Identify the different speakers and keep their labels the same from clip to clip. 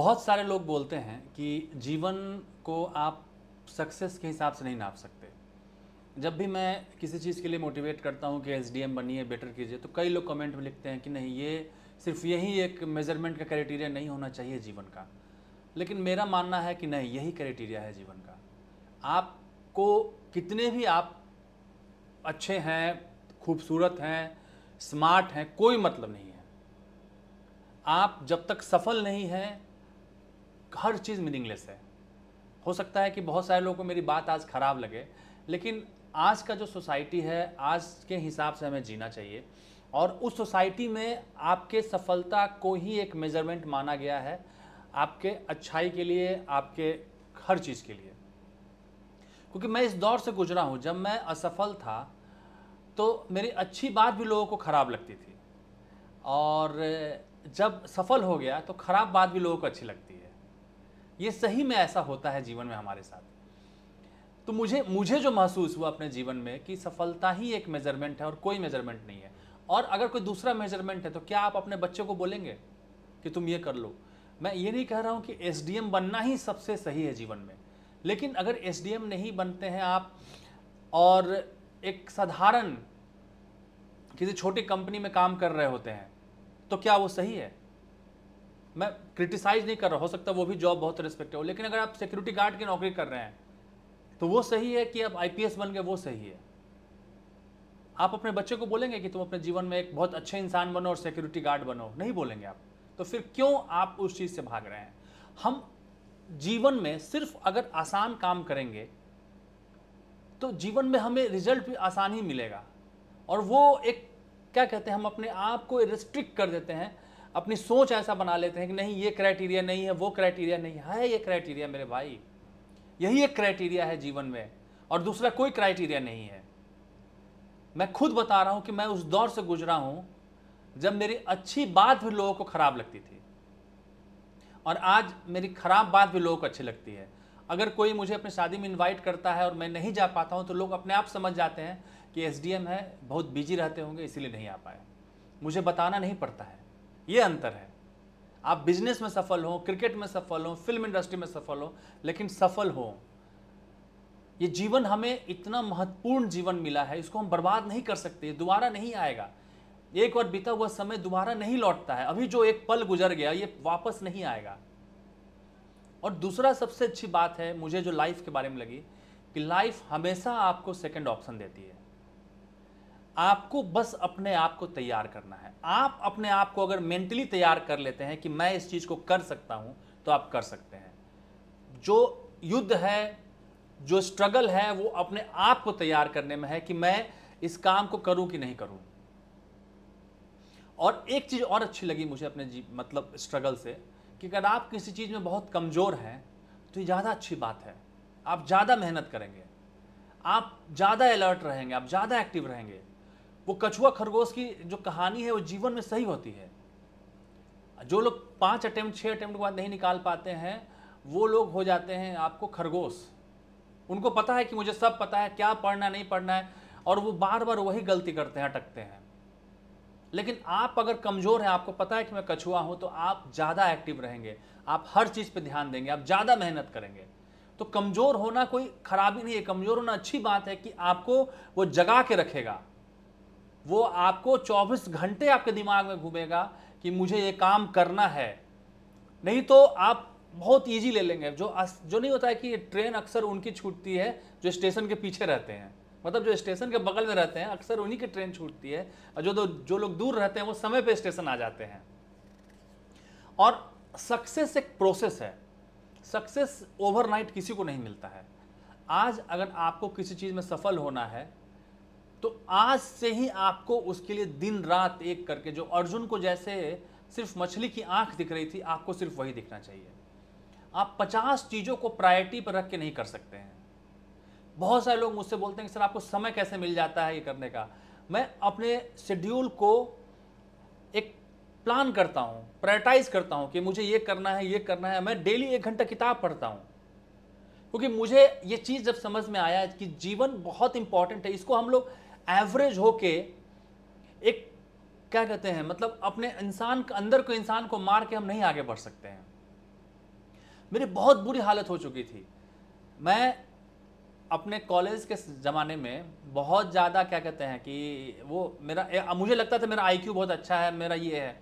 Speaker 1: बहुत सारे लोग बोलते हैं कि जीवन को आप सक्सेस के हिसाब से नहीं नाप सकते जब भी मैं किसी चीज़ के लिए मोटिवेट करता हूँ कि एस बनिए बेटर कीजिए तो कई लोग कमेंट में लिखते हैं कि नहीं ये सिर्फ यही एक मेजरमेंट का क्राइटेरिया नहीं होना चाहिए जीवन का लेकिन मेरा मानना है कि नहीं यही क्राइटेरिया है जीवन का आपको कितने भी आप अच्छे हैं खूबसूरत हैं स्मार्ट हैं कोई मतलब नहीं है आप जब तक सफल नहीं हैं हर चीज़ मीनिंगलेस है हो सकता है कि बहुत सारे लोगों को मेरी बात आज ख़राब लगे लेकिन आज का जो सोसाइटी है आज के हिसाब से हमें जीना चाहिए और उस सोसाइटी में आपके सफलता को ही एक मेजरमेंट माना गया है आपके अच्छाई के लिए आपके हर चीज़ के लिए क्योंकि मैं इस दौर से गुजरा हूँ जब मैं असफल था तो मेरी अच्छी बात भी लोगों को ख़राब लगती थी और जब सफल हो गया तो ख़राब बात भी लोगों को अच्छी लगती है ये सही में ऐसा होता है जीवन में हमारे साथ तो मुझे मुझे जो महसूस हुआ अपने जीवन में कि सफलता ही एक मेजरमेंट है और कोई मेजरमेंट नहीं है और अगर कोई दूसरा मेजरमेंट है तो क्या आप अपने बच्चों को बोलेंगे कि तुम ये कर लो मैं ये नहीं कह रहा हूँ कि एस बनना ही सबसे सही है जीवन में लेकिन अगर एस नहीं बनते हैं आप और एक साधारण किसी छोटी कंपनी में काम कर रहे होते हैं तो क्या वो सही है मैं क्रिटिसाइज नहीं कर रहा हो सकता वो भी जॉब बहुत रिस्पेक्ट हो लेकिन अगर आप सिक्योरिटी गार्ड की नौकरी कर रहे हैं तो वो सही है कि आप आईपीएस बन गए वो सही है आप अपने बच्चे को बोलेंगे कि तुम अपने जीवन में एक बहुत अच्छे इंसान बनो और सिक्योरिटी गार्ड बनो नहीं बोलेंगे आप तो फिर क्यों आप उस चीज़ से भाग रहे हैं हम जीवन में सिर्फ अगर आसान काम करेंगे तो जीवन में हमें रिजल्ट भी आसान ही मिलेगा और वो एक क्या कहते हैं हम अपने आप को रिस्ट्रिक्ट कर देते हैं अपनी सोच ऐसा बना लेते हैं कि नहीं ये क्राइटेरिया नहीं है वो क्राइटेरिया नहीं है ये क्राइटेरिया मेरे भाई यही एक क्राइटेरिया है जीवन में और दूसरा कोई क्राइटेरिया नहीं है मैं खुद बता रहा हूँ कि मैं उस दौर से गुजरा हूँ जब मेरी अच्छी बात भी लोगों को ख़राब लगती थी और आज मेरी ख़राब बात भी लोगों को अच्छी लगती है अगर कोई मुझे अपनी शादी में इनवाइट करता है और मैं नहीं जा पाता हूँ तो लोग अपने आप समझ जाते हैं कि एसडीएम है बहुत बिजी रहते होंगे इसीलिए नहीं आ पाए मुझे बताना नहीं पड़ता है ये अंतर है आप बिजनेस में सफल हो क्रिकेट में सफल हो फिल्म इंडस्ट्री में सफल हो लेकिन सफल हो ये जीवन हमें इतना महत्वपूर्ण जीवन मिला है इसको हम बर्बाद नहीं कर सकते दोबारा नहीं आएगा एक बार बीता हुआ समय दोबारा नहीं लौटता है अभी जो एक पल गुजर गया ये वापस नहीं आएगा और दूसरा सबसे अच्छी बात है मुझे जो लाइफ के बारे में लगी कि लाइफ हमेशा आपको सेकंड ऑप्शन देती है आपको बस अपने आप को तैयार करना है आप अपने आप को अगर मेंटली तैयार कर लेते हैं कि मैं इस चीज़ को कर सकता हूँ तो आप कर सकते हैं जो युद्ध है जो स्ट्रगल है वो अपने आप को तैयार करने में है कि मैं इस काम को करूं कि नहीं करूं और एक चीज़ और अच्छी लगी मुझे अपने जी मतलब स्ट्रगल से कि अगर आप किसी चीज़ में बहुत कमज़ोर हैं तो ये ज़्यादा अच्छी बात है आप ज़्यादा मेहनत करेंगे आप ज़्यादा अलर्ट रहेंगे आप ज़्यादा एक्टिव रहेंगे वो कछुआ खरगोश की जो कहानी है वो जीवन में सही होती है जो लोग पाँच अटैम्प्ट छः अटैम्प्ट के बाद नहीं निकाल पाते हैं वो लोग हो जाते हैं आपको खरगोश उनको पता है कि मुझे सब पता है क्या पढ़ना नहीं पढ़ना है और वो बार बार वही गलती करते हैं अटकते हैं लेकिन आप अगर कमज़ोर हैं आपको पता है कि मैं कछुआ हूँ तो आप ज़्यादा एक्टिव रहेंगे आप हर चीज़ पर ध्यान देंगे आप ज़्यादा मेहनत करेंगे तो कमज़ोर होना कोई खराबी नहीं है कमज़ोर होना अच्छी बात है कि आपको वो जगा के रखेगा वो आपको 24 घंटे आपके दिमाग में घूमेगा कि मुझे ये काम करना है नहीं तो आप बहुत ईजी ले लेंगे जो अस, जो नहीं होता है कि ट्रेन अक्सर उनकी छूटती है जो स्टेशन के पीछे रहते हैं मतलब जो स्टेशन के बगल में रहते हैं अक्सर उन्हीं की ट्रेन छूटती है और जो जो लोग दूर रहते हैं वो समय पर स्टेशन आ जाते हैं और सक्सेस एक प्रोसेस है सक्सेस ओवरनाइट किसी को नहीं मिलता है आज अगर आपको किसी चीज़ में सफल होना है तो आज से ही आपको उसके लिए दिन रात एक करके जो अर्जुन को जैसे सिर्फ मछली की आंख दिख रही थी आपको सिर्फ वही दिखना चाहिए आप पचास चीज़ों को प्रायोरिटी पर रख के नहीं कर सकते हैं बहुत सारे लोग मुझसे बोलते हैं कि सर आपको समय कैसे मिल जाता है ये करने का मैं अपने शेड्यूल को एक प्लान करता हूँ प्रायोरिटाइज करता हूँ कि मुझे ये करना है ये करना है मैं डेली एक घंटा किताब पढ़ता हूँ क्योंकि मुझे ये चीज़ जब समझ में आया कि जीवन बहुत इंपॉर्टेंट है इसको हम लोग एवरेज होके एक क्या कहते हैं मतलब अपने इंसान अंदर को इंसान को मार के हम नहीं आगे बढ़ सकते हैं मेरी बहुत बुरी हालत हो चुकी थी मैं अपने कॉलेज के ज़माने में बहुत ज़्यादा क्या कहते हैं कि वो मेरा मुझे लगता था मेरा आईक्यू बहुत अच्छा है मेरा ये है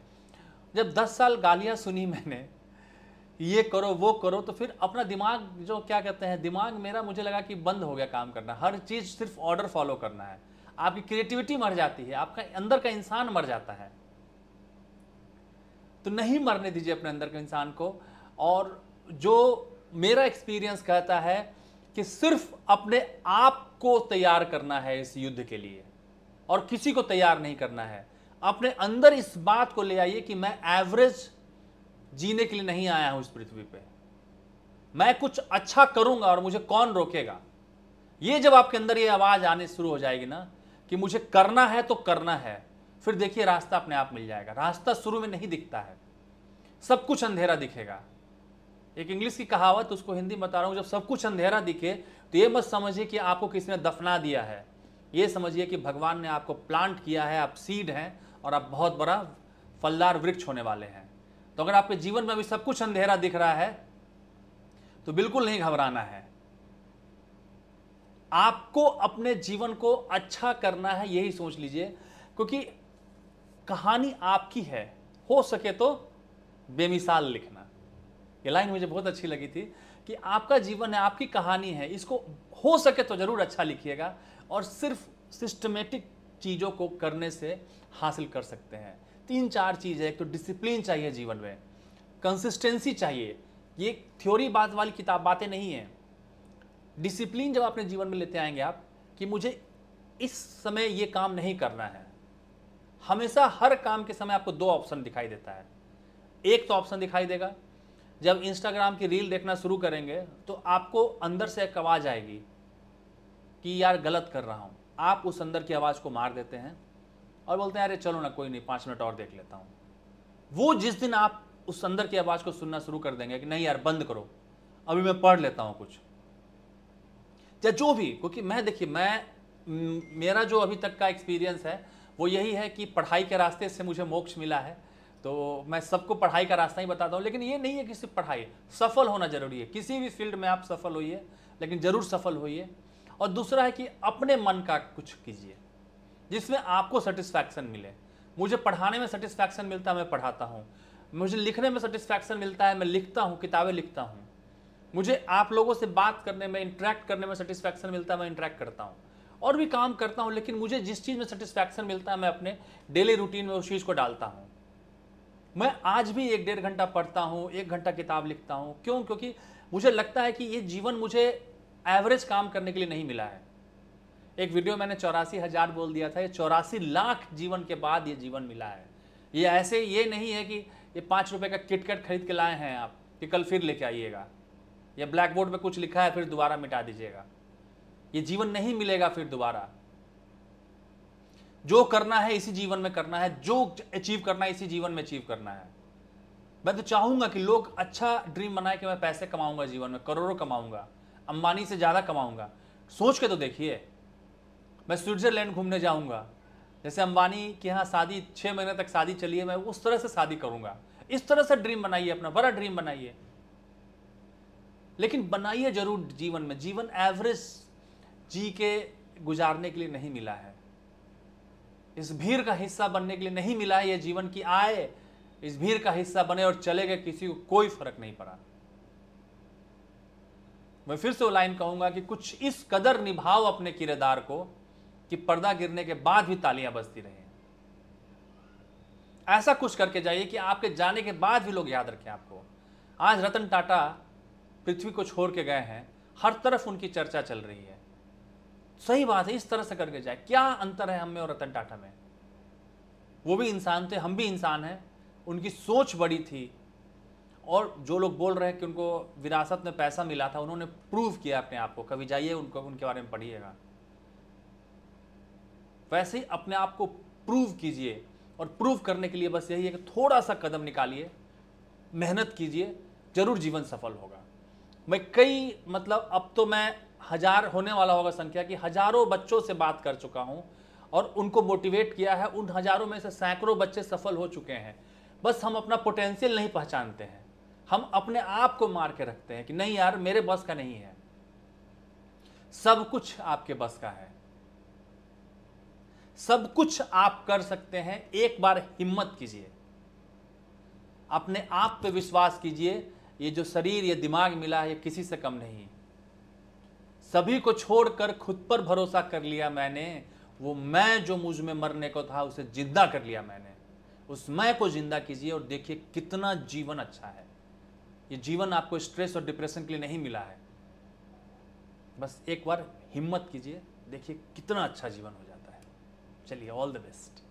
Speaker 1: जब 10 साल गालियाँ सुनी मैंने ये करो वो करो तो फिर अपना दिमाग जो क्या कहते हैं दिमाग मेरा मुझे लगा कि बंद हो गया काम करना हर चीज़ सिर्फ ऑर्डर फॉलो करना है आपकी क्रिएटिविटी मर जाती है आपका अंदर का इंसान मर जाता है तो नहीं मरने दीजिए अपने अंदर के इंसान को और जो मेरा एक्सपीरियंस कहता है कि सिर्फ अपने आप को तैयार करना है इस युद्ध के लिए और किसी को तैयार नहीं करना है अपने अंदर इस बात को ले आइए कि मैं एवरेज जीने के लिए नहीं आया हूं इस पृथ्वी पे मैं कुछ अच्छा करूंगा और मुझे कौन रोकेगा ये जब आपके अंदर ये आवाज आने शुरू हो जाएगी ना कि मुझे करना है तो करना है फिर देखिए रास्ता अपने आप मिल जाएगा रास्ता शुरू में नहीं दिखता है सब कुछ अंधेरा दिखेगा एक इंग्लिश की कहावत उसको हिंदी बता रहा हूँ जब सब कुछ अंधेरा दिखे तो ये मत समझिए कि आपको किसी ने दफना दिया है ये समझिए कि भगवान ने आपको प्लांट किया है आप सीड हैं और आप बहुत बड़ा फलदार वृक्ष होने वाले हैं तो अगर आपके जीवन में अभी सब कुछ अंधेरा दिख रहा है तो बिल्कुल नहीं घबराना है आपको अपने जीवन को अच्छा करना है यही सोच लीजिए क्योंकि कहानी आपकी है हो सके तो बेमिसाल लिखना ये लाइन मुझे बहुत अच्छी लगी थी कि आपका जीवन है आपकी कहानी है इसको हो सके तो ज़रूर अच्छा लिखिएगा और सिर्फ सिस्टमेटिक चीज़ों को करने से हासिल कर सकते हैं तीन चार चीज़ है एक तो डिसिप्लिन चाहिए जीवन में कंसिस्टेंसी चाहिए ये थ्योरी बात वाली किताब बातें नहीं है डिसिप्लिन जब अपने जीवन में लेते आएंगे आप कि मुझे इस समय ये काम नहीं करना है हमेशा हर काम के समय आपको दो ऑप्शन दिखाई देता है एक तो ऑप्शन दिखाई देगा जब इंस्टाग्राम की रील देखना शुरू करेंगे तो आपको अंदर से एक आवाज़ आएगी कि यार गलत कर रहा हूँ आप उस अंदर की आवाज़ को मार देते हैं और बोलते हैं अरे चलो ना कोई नहीं पाँच मिनट और देख लेता हूँ वो जिस दिन आप उस अंदर की आवाज़ को सुनना शुरू कर देंगे कि नहीं यार बंद करो अभी मैं पढ़ लेता हूँ कुछ या जो भी क्योंकि मैं देखिए मैं मेरा जो अभी तक का एक्सपीरियंस है वो यही है कि पढ़ाई के रास्ते से मुझे मोक्ष मिला है तो मैं सबको पढ़ाई का रास्ता ही बताता हूँ लेकिन ये नहीं है कि सिर्फ पढ़ाई सफल होना जरूरी है किसी भी फील्ड में आप सफल होइए लेकिन ज़रूर सफल होइए और दूसरा है कि अपने मन का कुछ कीजिए जिसमें आपको सेटिस्फैक्शन मिले मुझे पढ़ाने में सेटिस्फैक्शन मिलता है मैं पढ़ाता हूँ मुझे लिखने में सेटिस्फैक्शन मिलता है मैं लिखता हूँ किताबें लिखता हूँ मुझे आप लोगों से बात करने में इंटरेक्ट करने में सेटिस्फैक्शन मिलता है मैं इंटरेक्ट करता हूँ और भी काम करता हूँ लेकिन मुझे जिस चीज़ में सेटिस्फैक्शन मिलता है मैं अपने डेली रूटीन में उस चीज़ को डालता हूँ मैं आज भी एक डेढ़ घंटा पढ़ता हूँ एक घंटा किताब लिखता हूँ क्यों क्योंकि मुझे लगता है कि ये जीवन मुझे एवरेज काम करने के लिए नहीं मिला है एक वीडियो मैंने चौरासी हज़ार बोल दिया था ये चौरासी लाख जीवन के बाद ये जीवन मिला है ये ऐसे ये नहीं है कि ये पाँच रुपये का किटकट खरीद के लाए हैं आप कि कल फिर लेके आइएगा या ब्लैक बोर्ड में कुछ लिखा है फिर दोबारा मिटा दीजिएगा ये जीवन नहीं मिलेगा फिर दोबारा जो करना है इसी जीवन में करना है जो अचीव करना है इसी जीवन में अचीव करना है मैं तो चाहूंगा कि लोग अच्छा ड्रीम बनाए कि मैं पैसे कमाऊंगा जीवन में करोड़ों कमाऊंगा अंबानी से ज़्यादा कमाऊंगा सोच के तो देखिए मैं स्विट्जरलैंड घूमने जाऊंगा जैसे अंबानी के यहाँ शादी छः महीने तक शादी चली है मैं उस तरह से शादी करूंगा इस तरह से ड्रीम बनाइए अपना बड़ा ड्रीम बनाइए लेकिन बनाइए जरूर जीवन में जीवन एवरेज जी के गुजारने के लिए नहीं मिला है इस भीड़ का हिस्सा बनने के लिए नहीं मिला है ये जीवन की आय इस भीड़ का हिस्सा बने और चले गए किसी को कोई फर्क नहीं पड़ा मैं फिर से वो लाइन कहूंगा कि कुछ इस कदर निभाओ अपने किरदार को कि पर्दा गिरने के बाद भी तालियां बजती रहे ऐसा कुछ करके जाइए कि आपके जाने के बाद भी लोग याद रखें आपको आज रतन टाटा पृथ्वी को छोड़ के गए हैं हर तरफ उनकी चर्चा चल रही है सही बात है इस तरह से करके जाए क्या अंतर है हम में और रतन टाटा में वो भी इंसान थे हम भी इंसान हैं उनकी सोच बड़ी थी और जो लोग बोल रहे हैं कि उनको विरासत में पैसा मिला था उन्होंने प्रूव किया अपने आप को कभी जाइए उनको उनके बारे में पढ़िएगा वैसे ही अपने आप को प्रूव कीजिए और प्रूव करने के लिए बस यही है कि थोड़ा सा कदम निकालिए मेहनत कीजिए ज़रूर जीवन सफल होगा मैं कई मतलब अब तो मैं हजार होने वाला होगा संख्या कि हजारों बच्चों से बात कर चुका हूं और उनको मोटिवेट किया है उन हजारों में से सैकड़ों बच्चे सफल हो चुके हैं बस हम अपना पोटेंशियल नहीं पहचानते हैं हम अपने आप को मार के रखते हैं कि नहीं यार मेरे बस का नहीं है सब कुछ आपके बस का है सब कुछ आप कर सकते हैं एक बार हिम्मत कीजिए अपने आप पे विश्वास कीजिए ये जो शरीर ये दिमाग मिला है ये किसी से कम नहीं सभी को छोड़कर खुद पर भरोसा कर लिया मैंने वो मैं जो मुझ में मरने को था उसे जिंदा कर लिया मैंने उस मैं को जिंदा कीजिए और देखिए कितना जीवन अच्छा है ये जीवन आपको स्ट्रेस और डिप्रेशन के लिए नहीं मिला है बस एक बार हिम्मत कीजिए देखिए कितना अच्छा जीवन हो जाता है चलिए ऑल द बेस्ट